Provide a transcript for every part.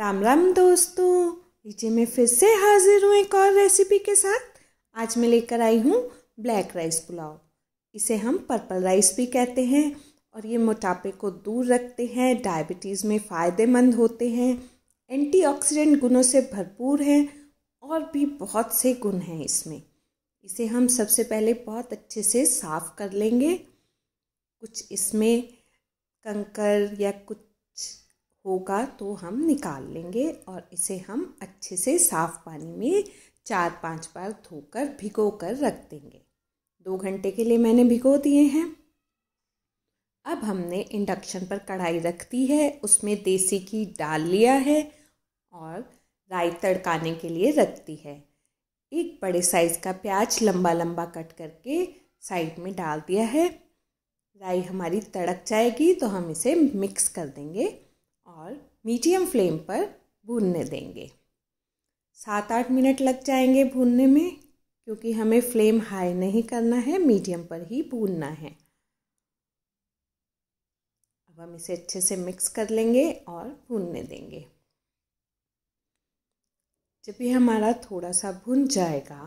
राम राम दोस्तों नीचे में फिर से हाजिर हूँ एक और रेसिपी के साथ आज मैं लेकर आई हूँ ब्लैक राइस पुलाव इसे हम पर्पल राइस भी कहते हैं और ये मोटापे को दूर रखते हैं डायबिटीज़ में फ़ायदेमंद होते हैं एंटीऑक्सीडेंट गुणों से भरपूर हैं और भी बहुत से गुण हैं इसमें इसे हम सबसे पहले बहुत अच्छे से साफ़ कर लेंगे कुछ इसमें कंकर या कुछ होगा तो हम निकाल लेंगे और इसे हम अच्छे से साफ़ पानी में चार पांच बार धोकर भिगो कर रख देंगे दो घंटे के लिए मैंने भिगो दिए हैं अब हमने इंडक्शन पर कढ़ाई रख दी है उसमें देसी घी डाल लिया है और राई तड़काने के लिए रख दी है एक बड़े साइज़ का प्याज लंबा लंबा कट करके साइड में डाल दिया है राई हमारी तड़क जाएगी तो हम इसे मिक्स कर देंगे मीडियम फ्लेम पर भूनने देंगे सात आठ मिनट लग जाएंगे भूनने में क्योंकि हमें फ्लेम हाई नहीं करना है मीडियम पर ही भूनना है अब हम इसे अच्छे से मिक्स कर लेंगे और भूनने देंगे जब ये हमारा थोड़ा सा भुन जाएगा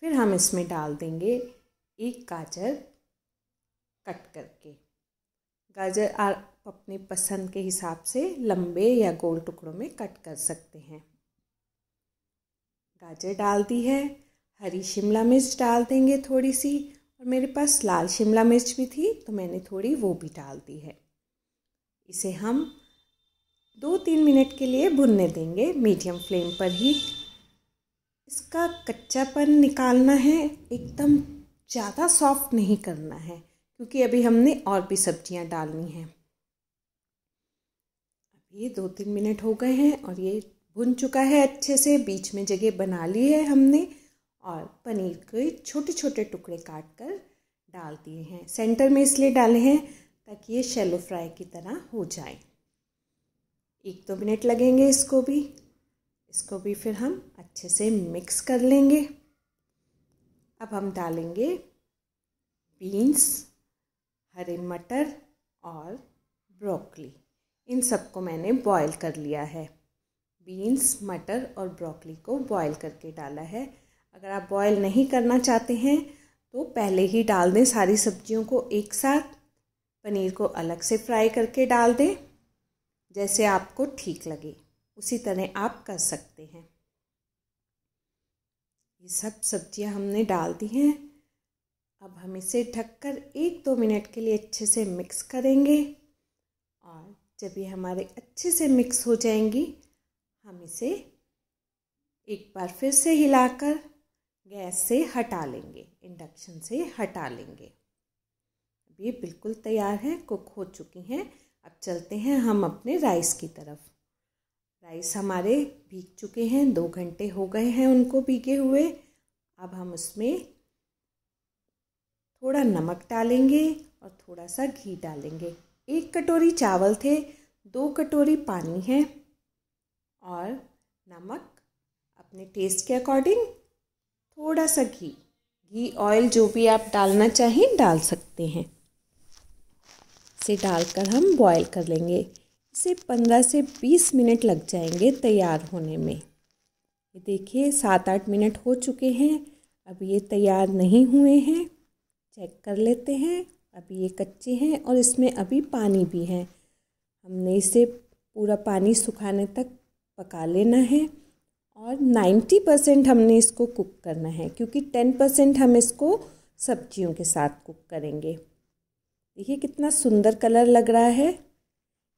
फिर हम इसमें डाल देंगे एक गाजर कट करके गाजर आप अपने पसंद के हिसाब से लंबे या गोल टुकड़ों में कट कर सकते हैं गाजर डाल दी है हरी शिमला मिर्च डाल देंगे थोड़ी सी और मेरे पास लाल शिमला मिर्च भी थी तो मैंने थोड़ी वो भी डाल दी है इसे हम दो तीन मिनट के लिए भुनने देंगे मीडियम फ्लेम पर ही इसका कच्चापन निकालना है एकदम ज़्यादा सॉफ्ट नहीं करना है क्योंकि अभी हमने और भी सब्जियां डालनी हैं ये दो तीन मिनट हो गए हैं और ये भुन चुका है अच्छे से बीच में जगह बना ली है हमने और पनीर के छोटे छोटे टुकड़े काट कर डाल दिए हैं सेंटर में इसलिए डाले हैं ताकि ये शैलो फ्राई की तरह हो जाए एक दो मिनट लगेंगे इसको भी इसको भी फिर हम अच्छे से मिक्स कर लेंगे अब हम डालेंगे बीन्स हरे मटर और ब्रोकली इन सबको मैंने बॉयल कर लिया है बीन्स मटर और ब्रोकली को बॉयल करके डाला है अगर आप बॉयल नहीं करना चाहते हैं तो पहले ही डाल दें सारी सब्जियों को एक साथ पनीर को अलग से फ्राई करके डाल दें जैसे आपको ठीक लगे उसी तरह आप कर सकते हैं ये सब सब्जियां हमने डाल दी हैं अब हम इसे ढककर एक दो मिनट के लिए अच्छे से मिक्स करेंगे जब ये हमारे अच्छे से मिक्स हो जाएंगी हम इसे एक बार फिर से हिलाकर गैस से हटा लेंगे इंडक्शन से हटा लेंगे अब ये बिल्कुल तैयार है कुक हो चुकी हैं अब चलते हैं हम अपने राइस की तरफ राइस हमारे भीग चुके हैं दो घंटे हो गए हैं उनको भीगे हुए अब हम उसमें थोड़ा नमक डालेंगे और थोड़ा सा घी डालेंगे एक कटोरी चावल थे दो कटोरी पानी है और नमक अपने टेस्ट के अकॉर्डिंग थोड़ा सा घी घी ऑयल जो भी आप डालना चाहें डाल सकते हैं इसे डालकर हम बॉईल कर लेंगे इसे पंद्रह से बीस मिनट लग जाएंगे तैयार होने में ये देखिए सात आठ मिनट हो चुके हैं अब ये तैयार नहीं हुए हैं चेक कर लेते हैं अभी ये कच्चे हैं और इसमें अभी पानी भी है हमने इसे पूरा पानी सुखाने तक पका लेना है और 90 परसेंट हमने इसको कुक करना है क्योंकि 10 परसेंट हम इसको सब्जियों के साथ कुक करेंगे देखिए कितना सुंदर कलर लग रहा है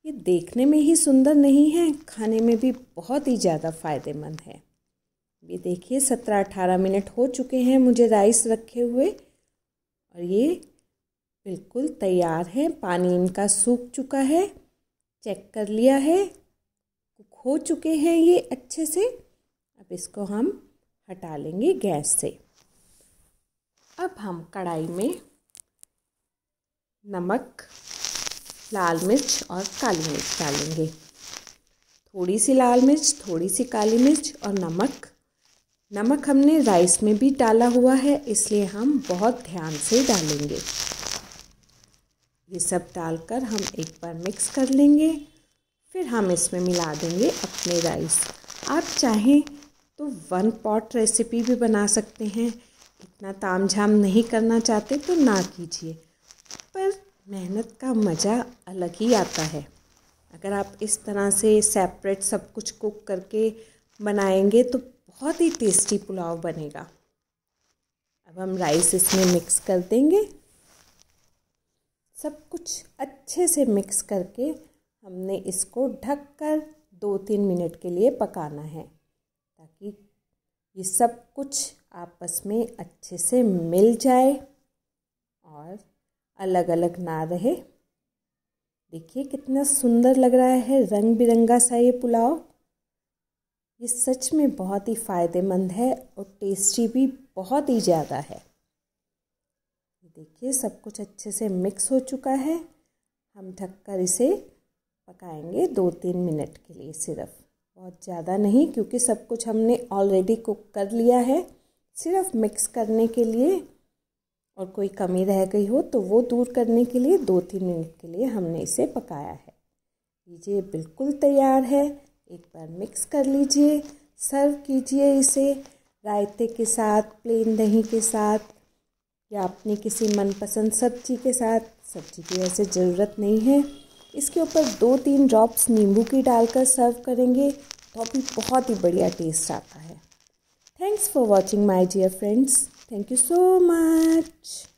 ये देखने में ही सुंदर नहीं है खाने में भी बहुत ही ज़्यादा फ़ायदेमंद है ये देखिए सत्रह अठारह मिनट हो चुके हैं मुझे राइस रखे हुए और ये बिल्कुल तैयार हैं पानी इनका सूख चुका है चेक कर लिया है कुक हो चुके हैं ये अच्छे से अब इसको हम हटा लेंगे गैस से अब हम कढ़ाई में नमक लाल मिर्च और काली मिर्च डालेंगे थोड़ी सी लाल मिर्च थोड़ी सी काली मिर्च और नमक नमक हमने राइस में भी डाला हुआ है इसलिए हम बहुत ध्यान से डालेंगे ये सब डालकर हम एक बार मिक्स कर लेंगे फिर हम इसमें मिला देंगे अपने राइस आप चाहें तो वन पॉट रेसिपी भी बना सकते हैं इतना ताम झाम नहीं करना चाहते तो ना कीजिए पर मेहनत का मज़ा अलग ही आता है अगर आप इस तरह से सेपरेट सब कुछ कुक करके बनाएंगे तो बहुत ही टेस्टी पुलाव बनेगा अब हम राइस इसमें मिक्स कर देंगे सब कुछ अच्छे से मिक्स करके हमने इसको ढक कर दो तीन मिनट के लिए पकाना है ताकि ये सब कुछ आपस में अच्छे से मिल जाए और अलग अलग ना रहे देखिए कितना सुंदर लग रहा है रंग बिरंगा सा ये पुलाव ये सच में बहुत ही फ़ायदेमंद है और टेस्टी भी बहुत ही ज़्यादा है देखिए सब कुछ अच्छे से मिक्स हो चुका है हम ढककर इसे पकाएंगे दो तीन मिनट के लिए सिर्फ बहुत ज़्यादा नहीं क्योंकि सब कुछ हमने ऑलरेडी कुक कर लिया है सिर्फ मिक्स करने के लिए और कोई कमी रह गई हो तो वो दूर करने के लिए दो तीन मिनट के लिए हमने इसे पकाया है लीजिए बिल्कुल तैयार है एक बार मिक्स कर लीजिए सर्व कीजिए इसे रायते के साथ प्लेन दही के साथ या अपने किसी मनपसंद सब्जी के साथ सब्जी की वैसे ज़रूरत नहीं है इसके ऊपर दो तीन ड्रॉप्स नींबू की डालकर सर्व करेंगे तो भी बहुत ही बढ़िया टेस्ट आता है thanks for watching my dear friends thank you so much